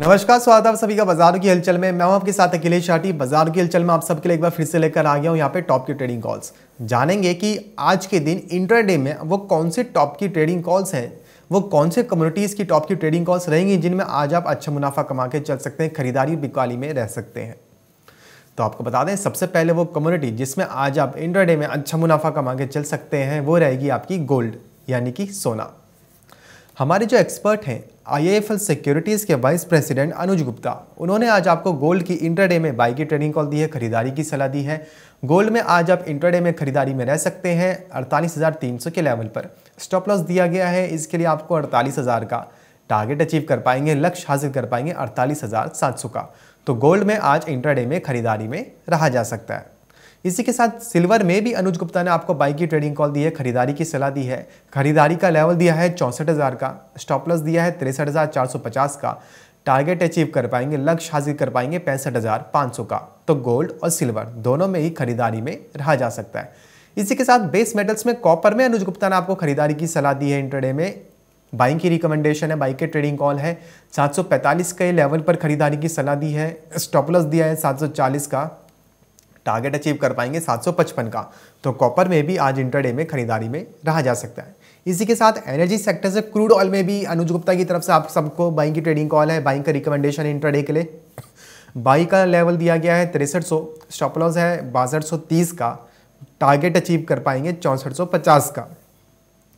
नमस्कार स्वागत आप सभी का बाजार की हलचल में मैं हूं आपके साथ अखिलेश शाटी बाजार की हलचल में आप सबके लिए एक बार फिर से लेकर आ गया हूं यहां पे टॉप की ट्रेडिंग कॉल्स जानेंगे कि आज के दिन इंटरडे में वो कौन से टॉप की ट्रेडिंग कॉल्स हैं वो कौन से कम्युनिटीज़ की टॉप की ट्रेडिंग कॉल्स रहेंगी जिनमें आज आप अच्छा मुनाफा कमा के चल सकते हैं खरीदारी बिकवाली में रह सकते हैं तो आपको बता दें सबसे पहले वो कम्युनिटी जिसमें आज आप इंटरडे में अच्छा मुनाफा कमा के चल सकते हैं वो रहेगी आपकी गोल्ड यानी कि सोना हमारे जो एक्सपर्ट हैं आईआईएफएल सिक्योरिटीज़ के वाइस प्रेसिडेंट अनुज गुप्ता उन्होंने आज आपको गोल्ड की इंटरडे में बाई की ट्रेनिंग कॉल दी है खरीदारी की सलाह दी है गोल्ड में आज आप इंटरडे में खरीदारी में रह सकते हैं अड़तालीस हज़ार तीन सौ के लेवल पर स्टॉप लॉस दिया गया है इसके लिए आपको अड़तालीस हज़ार का टारगेट अचीव कर पाएंगे लक्ष्य हासिल कर पाएंगे अड़तालीस हज़ार सात सौ का तो गोल्ड में आज इंटरडे में खरीदारी में रहा जा सकता है इसी के साथ सिल्वर में भी अनुज गुप्ता ने आपको बाई की ट्रेडिंग कॉल दी है खरीदारी की सलाह दी है खरीदारी का लेवल दिया है चौंसठ हज़ार का स्टॉपलस दिया है तिरसठ हज़ार चार सौ पचास का टारगेट अचीव कर पाएंगे लक्ष्य हासिल कर पाएंगे पैंसठ हज़ार पाँच सौ का तो गोल्ड और सिल्वर दोनों में ही खरीदारी में रहा जा सकता है इसी के साथ बेस मेटल्स में कॉपर में अनुज गुप्ता ने आपको खरीदारी की सलाह दी है इंटरडे में बाइक की रिकमेंडेशन है बाइक के ट्रेडिंग कॉल है 745 के लेवल पर खरीदारी की सलाह दी है स्टॉपलस दिया है 740 का टारगेट अचीव कर पाएंगे 755 का तो कॉपर में भी आज इंटरडे में खरीदारी में रहा जा सकता है इसी के साथ एनर्जी सेक्टर से क्रूड ऑयल में भी अनुज गुप्ता की तरफ से आप सबको बाइंग की ट्रेडिंग कॉल है बाइंग का रिकमेंडेशन है इंटरडे के लिए बाई का लेवल दिया गया है तिरसठ सौ स्टॉप लॉस है बासठ का टारगेट अचीव कर पाएंगे चौंसठ का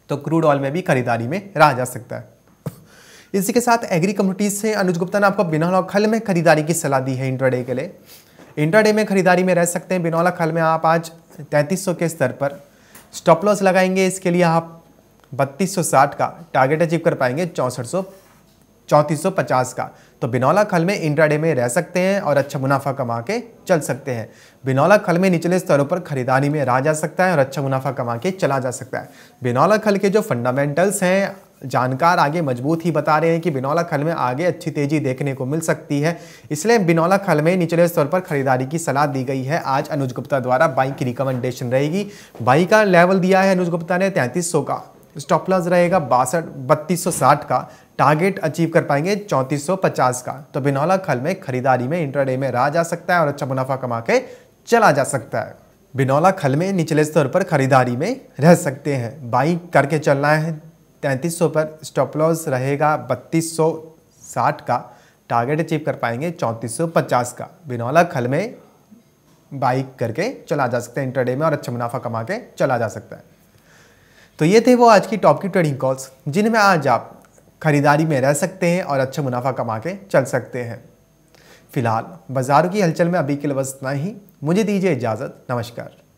तो क्रूड ऑयल में भी खरीदारी में रहा जा सकता है इसी के साथ एग्री कम्युनिटीज से अनुज गुप्ता ने आपको बिना लॉखल में खरीदारी की सलाह दी है इंटरडे के लिए इंटरडे में खरीदारी में रह सकते हैं बिनौला खल में आप आज 3300 के स्तर पर स्टॉप लॉस लगाएंगे इसके लिए आप 3260 का टारगेट अचीव कर पाएंगे चौंसठ सौ का तो बिनौला खल में इंट्राडे में रह सकते हैं और अच्छा मुनाफा कमा के चल सकते हैं बिनौला खल में निचले स्तरों पर खरीदारी में रहा जा सकता है और अच्छा मुनाफा कमा के चला जा सकता है बिनौला खल के जो फंडामेंटल्स हैं जानकार आगे मजबूत ही बता रहे हैं कि बिनौला खल में आगे अच्छी तेजी देखने को मिल सकती है इसलिए बिनौला खल में निचले स्तर पर खरीदारी की सलाह दी गई है आज अनुज गुप्ता द्वारा बाई की रिकमेंडेशन रहेगी बाई का लेवल दिया है अनुज गुप्ता ने तैंतीस का स्टॉप लॉस रहेगा बासठ बत्तीस का टारगेट अचीव कर पाएंगे 3450 का तो बिनौला खल में खरीदारी में इंटरडे में रहा जा सकता है और अच्छा मुनाफा कमा के चला जा सकता है बिनौला खल में निचले स्तर पर खरीदारी में रह सकते हैं बाई करके चलना है 3300 पर स्टॉप लॉस रहेगा 3260 का टारगेट अचीव कर पाएंगे 3450 का बिनौला खल में बाइक करके चला जा सकता है इंटरडे में और अच्छा मुनाफा कमा के चला जा सकता है तो ये थे वो आज की टॉप की ट्रेडिंग कॉल्स जिनमें आज आप खरीदारी में रह सकते हैं और अच्छा मुनाफा कमा के चल सकते हैं फिलहाल बाजारों की हलचल में अभी के लिए बस इतना ही मुझे दीजिए इजाज़त नमस्कार